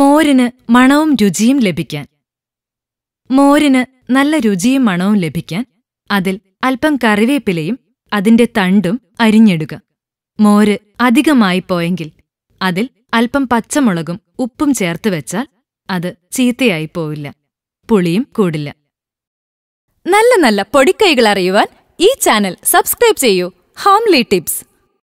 മോരിന് മണവും രുചിയും ലഭിക്കാൻ മോരിന് നല്ല രുചിയും മണവും ലഭിക്കാൻ അതിൽ അല്പം കറിവേപ്പിലയും അതിന്റെ തണ്ടും അരിഞ്ഞിടുക മോര് അധികമായി പോയെങ്കിൽ അതിൽ അല്പം പച്ചമുളകും ഉപ്പും ചേർത്ത് വെച്ചാൽ അത് ചീത്തയായി പോവില്ല പുളിയും കൂടില്ല നല്ല നല്ല പൊടിക്കൈകൾ അറിയുവാൻ ഈ ചാനൽ സബ്സ്ക്രൈബ് ചെയ്യൂ ഹോംലി ടിപ്സ്